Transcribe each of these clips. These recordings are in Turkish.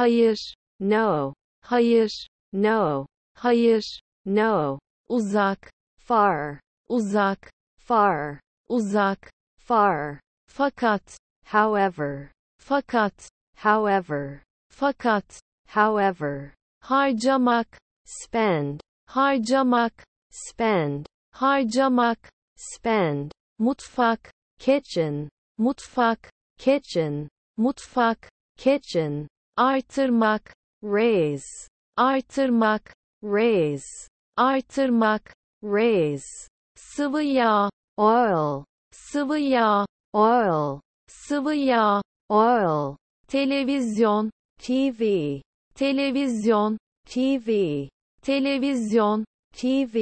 Hayır. No. Hayır. No. Hayır. No. Uzak. Far. Uzak. Far. Uzak. Far. Fakat. However. Fakat. However. Fakat. However. Harcamak. Spend. Harcamak. Spend. Harcamak. Spend. Mutfak. Kitchen. Mutfak. Kitchen. Mutfak. Kitchen artırmak, raise, artırmak, raise, artırmak, raise, sıvı yağ, oil, sıvı yağ, oil, sıvı yağ, oil, televizyon, TV, televizyon, TV, televizyon, TV,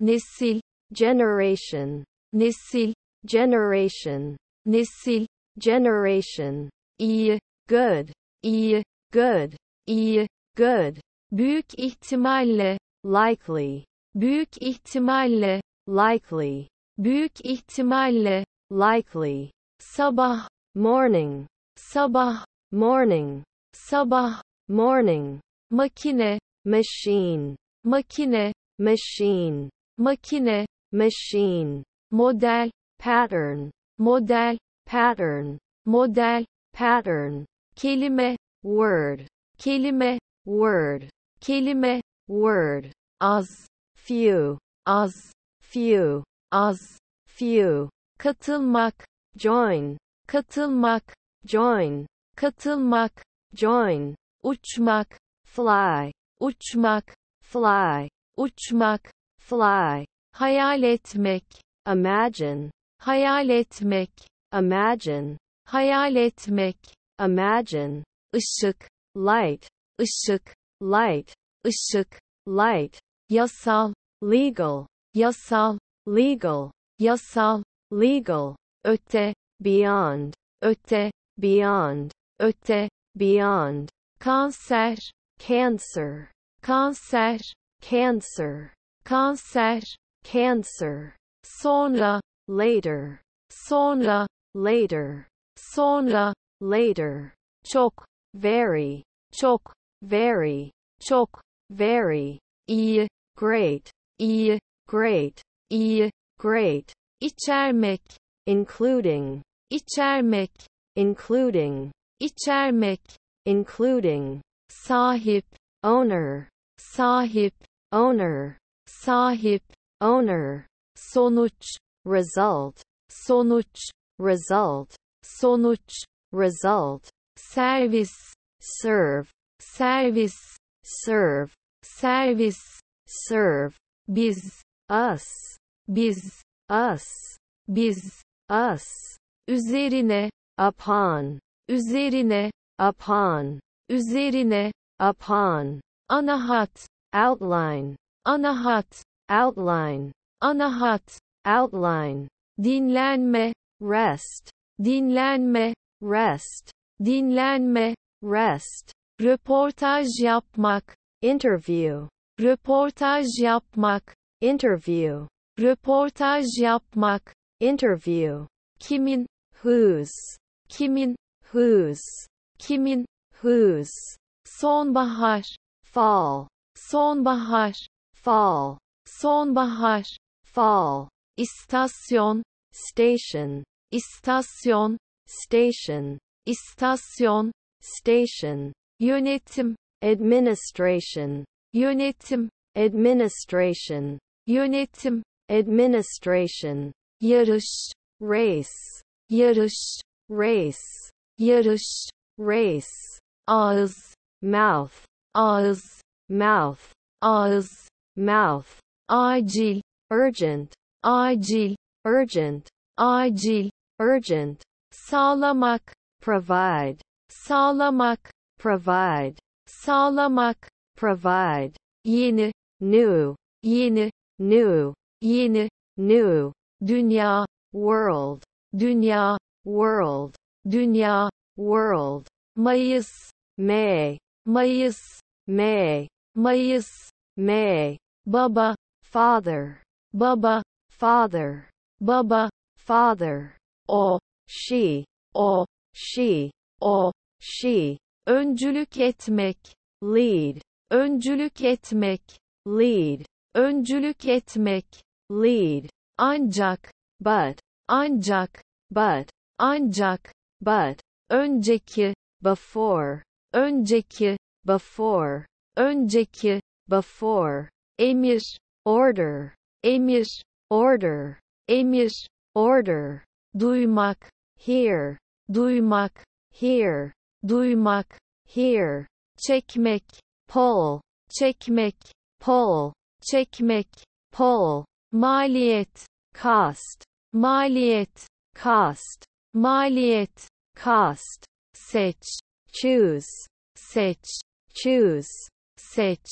nesil, generation, nesil, generation, nesil, generation, iyi, good, iyi, good, iyi, good, büyük ihtimalle, likely, büyük ihtimalle, likely, büyük ihtimalle, likely, sabah, morning, sabah, morning, sabah, morning, makine, machine, makine, machine, makine, machine, model, pattern, model, pattern, model, pattern, kelime, word, kelime, word, kelime, word, az, few, az, few, az, few, katılmak, join, katılmak, join, katılmak, join, uçmak, fly, uçmak, fly, uçmak, fly, hayal etmek, imagine, hayal etmek, imagine, hayal etmek, imagine, ışık, light, ışık, light, ışık, light, yasal, legal, yasal, legal, yasal, legal, öte, beyond, öte, beyond, öte, beyond, kanser, cancer, kanser, cancer, kanser, cancer, sonra, later, sonra, later, sonra, later, çok, very, çok, very, çok, very, iyi, great, iyi, great, iyi, great, içermek, including, içermek, including, içermek, including, sahip, owner, sahip, owner, sahip, owner, sonuç, result, sonuç, result, sonuç, result, servis serve servis serve servis serve biz us biz us biz us üzerine upon üzerine upon üzerine upon ana hat outline ana hat outline ana hat outline dinlenme rest dinlenme rest dinlenme, rest, röportaj yapmak, interview, röportaj yapmak, interview, röportaj yapmak, interview, kimin, whose, kimin, whose, kimin, whose, sonbahar, fall, sonbahar, fall, sonbahar, fall, istasyon, station, istasyon, station, istasyon, station, yönetim, administration, yönetim, administration, yönetim, administration, yarış, race, yarış, race, yarış, race, ağız, mouth, ağız, mouth, ağız, mouth, acil, urgent, acil, urgent, acil, urgent, sağlamak, provide Salamak provide Salamak provide yeni new yeni new yeni new dünya world dünya world dünya world Mayıs May Mayıs May Mayıs May Baba father Baba father Baba father o she o she, o, she, öncülük etmek, lead, öncülük etmek, lead, öncülük etmek, lead, ancak, but, ancak, but, ancak, but, önceki, before, önceki, before, önceki, before, emir, order, emir, order, emir, order, duymak, hear, duymak, hear, duymak, hear, çekmek, pull, çekmek, pull, çekmek, pull, maliyet, cost, maliyet, cost, maliyet, cost, seç, choose, seç, choose, seç,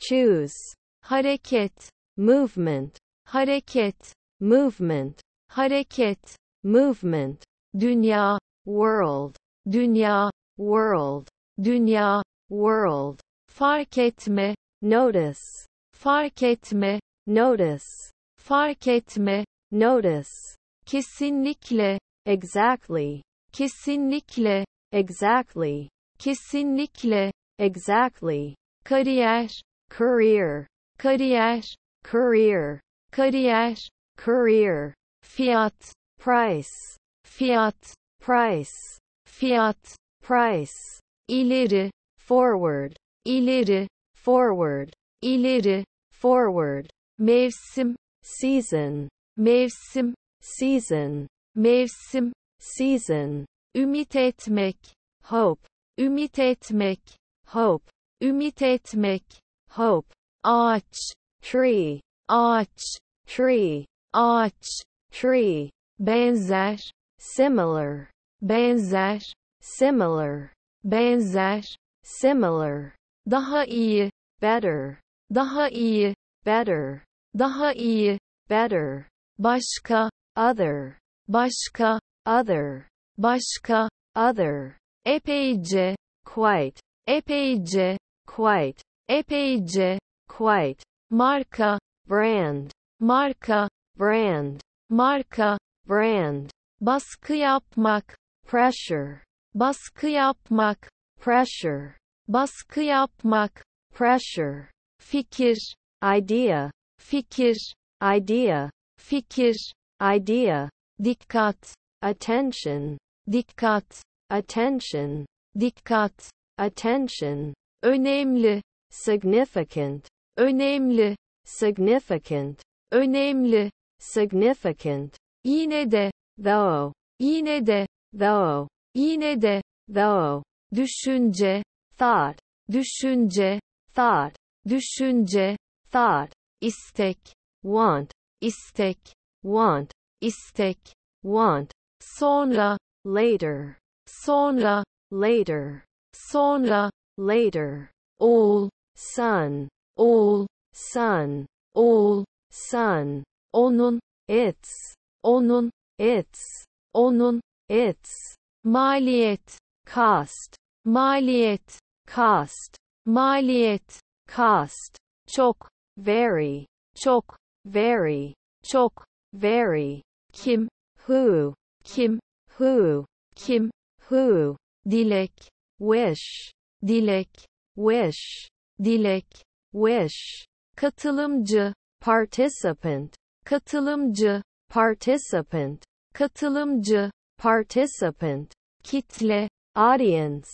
choose, hareket, movement, hareket, movement, hareket, movement, dünya, world, dünya, world, dünya, world, fark etme, notice, fark etme, notice, fark etme, notice, kesinlikle, exactly, kesinlikle, exactly, kesinlikle, exactly, kariyer, career, kariyer, career, kariyer, career, fiat, price, fiat, price, Fiat. price, ileri, forward, ileri, forward, ileri, forward, mevsim, season, mevsim, season, mevsim, season, ümit etmek, hope, ümit etmek, hope, ümit etmek, hope, ağaç, tree, ağaç, tree, ağaç, tree, benzer, similar, benzer, similar, benzer, similar, daha iyi, better, daha iyi, better, daha iyi, better, başka, other, başka, other, başka, other, epeyce, quite, epeyce, quite, epeyce, quite, marka, brand, marka, brand, marka, brand, baskı yapmak, pressure, baskı yapmak, pressure, baskı yapmak, pressure, fikir, idea, fikir, idea, fikir, idea, dikkat, attention, dikkat, attention, dikkat, attention, önemli, significant, önemli, significant, önemli, significant, yine de, though, yine de, though, yine de, though, düşünce, thought, düşünce, thought, düşünce, thought, İstek, want, İstek, want, İstek, want, sonra, later, sonra, later, sonra, later, all, son, all, son, all, son, onun, its, onun, its, onun, its maliyet cost maliyet cost maliyet cost çok very çok very çok very kim who kim who kim who dilek wish dilek wish dilek wish katılımcı participant katılımcı participant katılımcı participant, kitle, audience,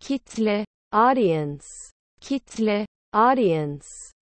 kitle, audience, kitle, audience,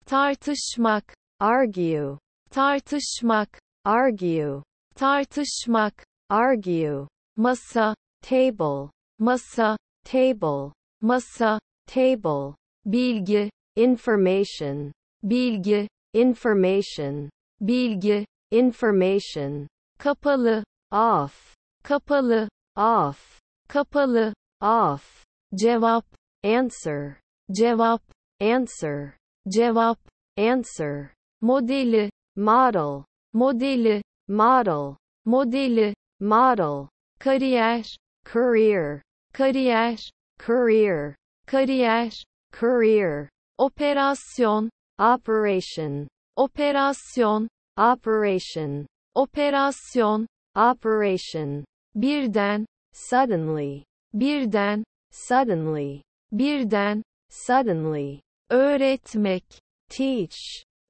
tartışmak, argue, tartışmak, argue, tartışmak, argue, masa, table, masa, table, masa, table, bilgi, information, bilgi, information, bilgi, information, kapalı, off, kapalı, off, kapalı, off, cevap, answer, cevap, answer, cevap, answer, modeli, model, modeli, model, modeli, model, kariyer, career, kariyer, career, kariyer, career, operasyon, operation, operasyon, operation, operasyon, operation birden, suddenly, birden, suddenly, birden, suddenly, öğretmek, teach,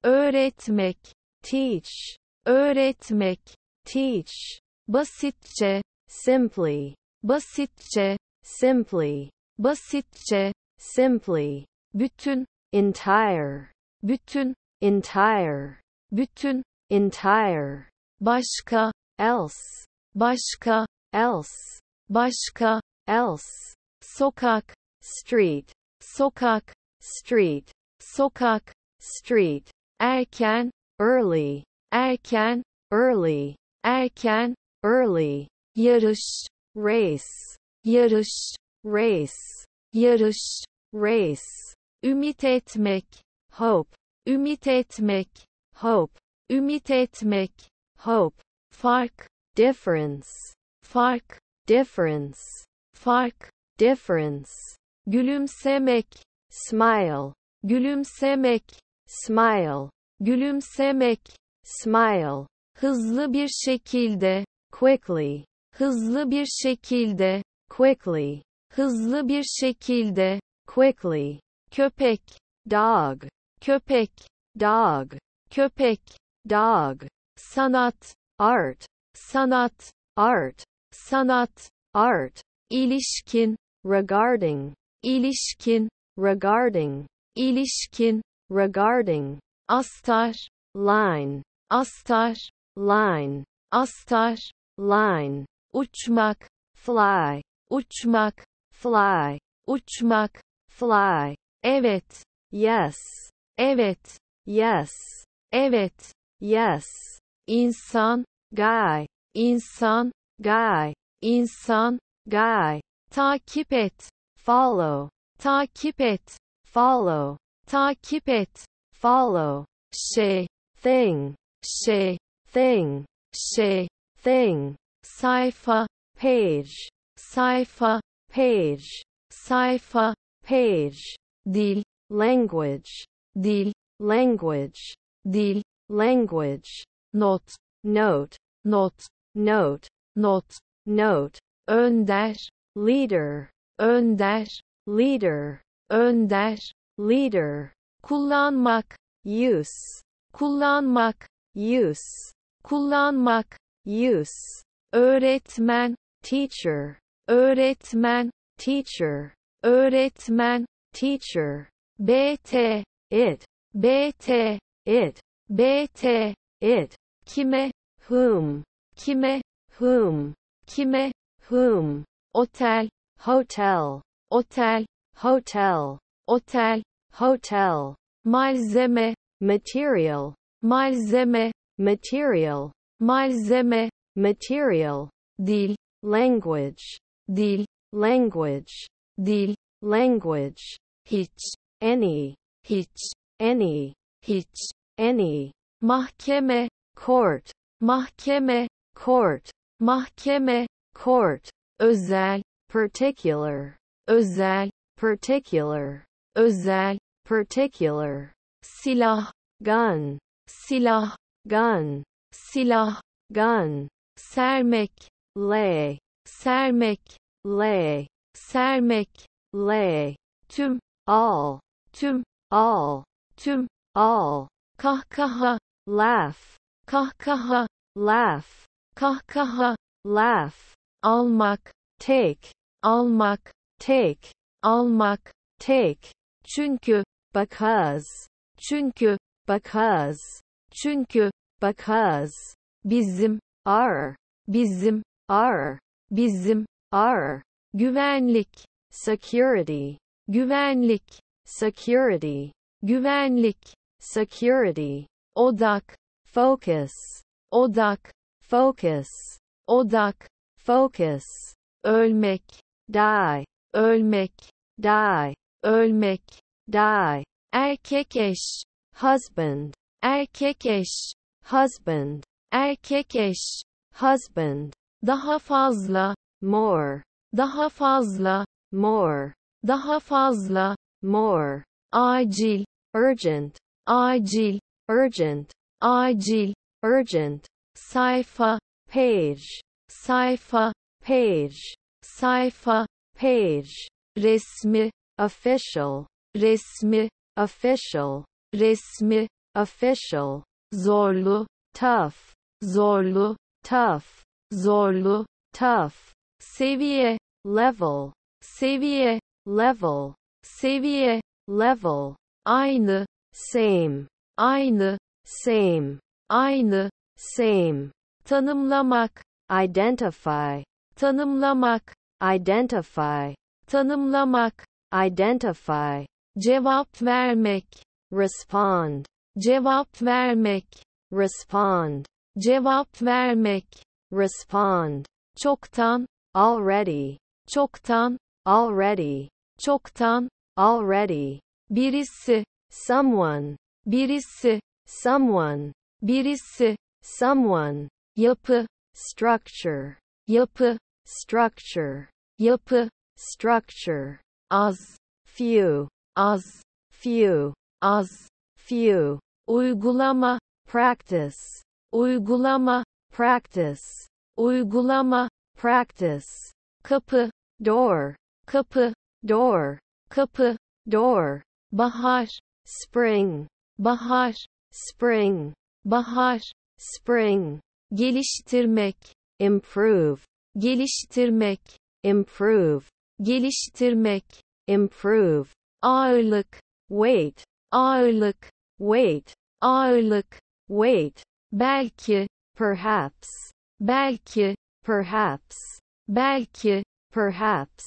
öğretmek, teach, öğretmek, teach, basitçe, simply, basitçe, simply, basitçe, simply, bütün, entire, bütün, entire, bütün, entire, başka, else, başka, else başka else sokak street sokak street sokak street erken early erken early erken early yarış race yarış race yarış race ümit etmek hope ümit etmek hope ümit etmek hope fark difference fark, difference, fark, difference, gülümsemek, smile, gülümsemek, smile, gülümsemek, smile, hızlı bir şekilde, quickly, hızlı bir şekilde, quickly, hızlı bir şekilde, quickly, köpek, dog, köpek, dog, köpek, dog, sanat, art, sanat, art, sanat, art, ilişkin, regarding, ilişkin, regarding, ilişkin, regarding, astar, line, astar, line, astar, line, uçmak, fly, uçmak, fly, uçmak, fly, evet, yes, evet, yes, evet, yes, insan, guy, insan, guy, insan, guy, takip et, follow, takip et, follow, takip et, follow, şey, thing, şey, thing, şey, thing, sayfa, page, sayfa, page, sayfa, page, dil, language, dil, language, dil, language, not, note, not, note, not, note, önder, leader, önder, leader, önder, leader, kullanmak, use, kullanmak, use, kullanmak, use, öğretmen, teacher, öğretmen, teacher, öğretmen, teacher, bt, it, bt, it, bt, it, kime, whom, kime, whom, kime, whom, hotel, hotel, hotel, hotel, hotel, hotel, malzeme, material, malzeme, material, malzeme, material, dil, language, dil, language, dil, language, hiç, any, hiç, any, hiç, any, mahkeme, court, mahkeme, court, mahkeme, court, özel, particular, özel, particular, özel, particular, silah, gun, silah, gun, silah, gun, sermek, le, sermek, le, sermek, le, tüm, all, tüm, all, tüm, all, kahkaha, laugh, kahkaha, laugh, kahkaha, laugh, almak, take, almak, take, almak, take. Çünkü, because, çünkü, because, çünkü, because. Bizim, are bizim, are bizim, are Güvenlik, security, güvenlik, security, güvenlik, security. Odak, focus, odak, focus, odak, focus, ölmek, die, ölmek, die, ölmek, die, erkek eş, husband, erkek eş, husband, erkek eş, husband, daha fazla, more, daha fazla, more, daha fazla, more, acil, urgent, acil, urgent, acil, urgent, sayfa page sayfa page sayfa page resmi official resmi official resmi official zorlu tough zorlu tough zorlu tough seviye level seviye level seviye level aynı same aynı same aynı same, tanımlamak, identify, tanımlamak, identify, tanımlamak, identify, cevap vermek, respond, cevap vermek, respond, cevap vermek, respond, çoktan, already, çoktan, already, çoktan, already, birisi, someone, birisi, someone, birisi, someone, yup, structure, yup, structure, yup, structure, az, few, az, few, az, few, uygulama, practice, uygulama, practice, uygulama, practice, kapı, door, kapı, door, kapı, door, bahar, spring, bahar, spring, bahar, spring, geliştirmek, improve, geliştirmek, improve, geliştirmek, improve, ağırlık, weight, ağırlık, weight, ağırlık, weight, belki, perhaps, belki, perhaps, belki, perhaps,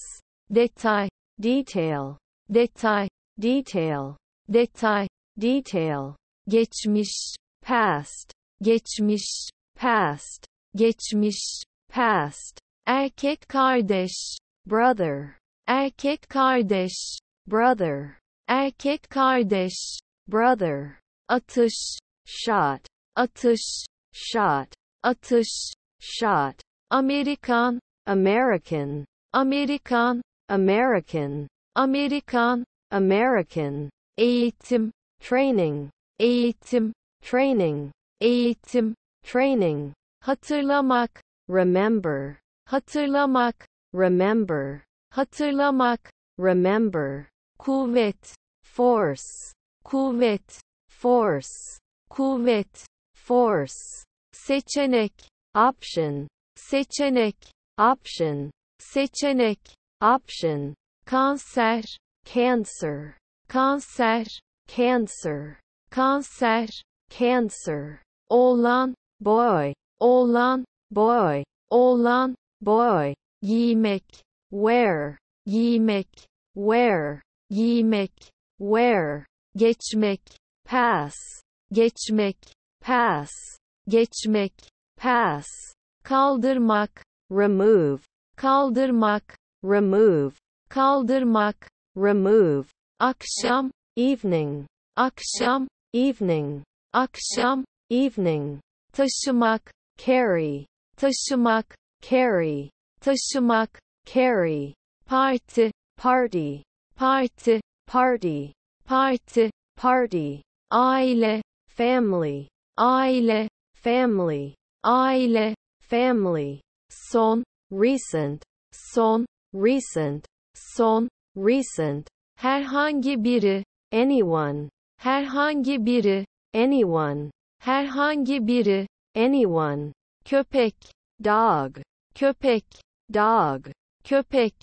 detay, detail, detay, detail, detay, detail, geçmiş, past, geçmiş, past, geçmiş, past, erkek kardeş, brother, erkek kardeş, brother, erkek kardeş, brother, atış, shot, atış, shot, atış, shot, Amerikan, American, Amerikan, American, Amerikan, American, eğitim, training, eğitim, training, eğitim, training, hatırlamak, remember, hatırlamak, remember, hatırlamak, remember, kuvvet, force, kuvvet, force, kuvvet, force, seçenek, option, seçenek, option, seçenek, option, kanser, cancer, kanser, cancer, kanser, cancer, oğlan, boy, oğlan, boy, oğlan, boy, giymek, wear, giymek, wear, giymek, wear, geçmek, pass, geçmek, pass, geçmek, pass, kaldırmak, remove, kaldırmak, remove, kaldırmak, remove, akşam, evening, akşam, evening, akşam, evening. Tosumak, carry. Tosumak, carry. Tosumak, carry. Party, party. Party, party. Party, party. Aile, family. Aile, family. Aile, family. Son, recent. Son, recent. Son, recent. Herhangi biri, anyone. Herhangi biri, anyone. herhangi biri, anyone, köpek, dog, köpek, dog, köpek,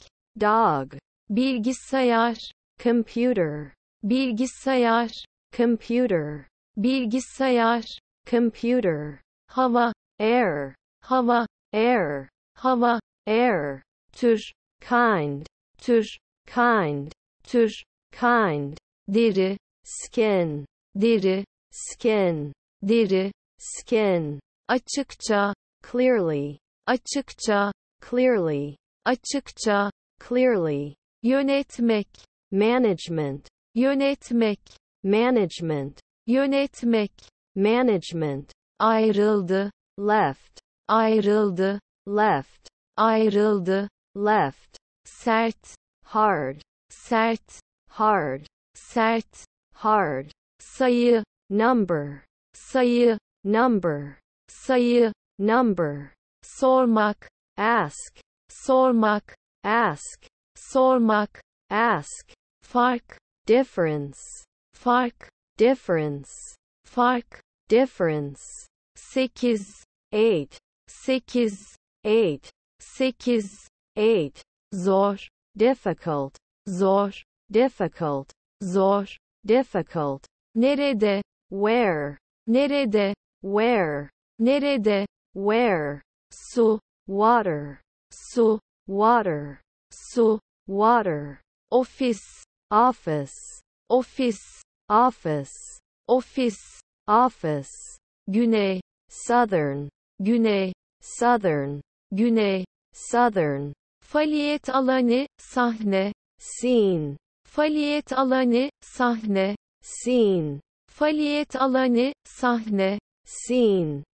dog, bilgisayar, computer, bilgisayar, computer, bilgisayar, computer, hava, air, hava, air, hava, air, tür, kind, tür, kind, tür, kind, Diri. skin, Diri. skin, deri, skin, açıkça, clearly, açıkça, clearly, açıkça, clearly, yönetmek, management, yönetmek, management, yönetmek, management, ayrıldı, left, ayrıldı, left, ayrıldı, left, sert, hard, sert, hard, sert, hard, sayı, number, sayı, number, sayı, number, sormak, ask, sormak, ask, sormak, ask, fark, difference, fark, difference, fark, difference, sekiz eight sekiz eight sekiz eight zor, difficult, zor, difficult, zor, difficult, nerede, where, Nerede? Where? Nerede? Where? Su, water. Su, water. Su, water. Office, office. Office, office. Office, office. Güney, southern. Güney, southern. Güney, southern. Faliyet alanı, sahne, scene. Faliyet alanı, sahne, scene. Faaliyet alanı, sahne, scene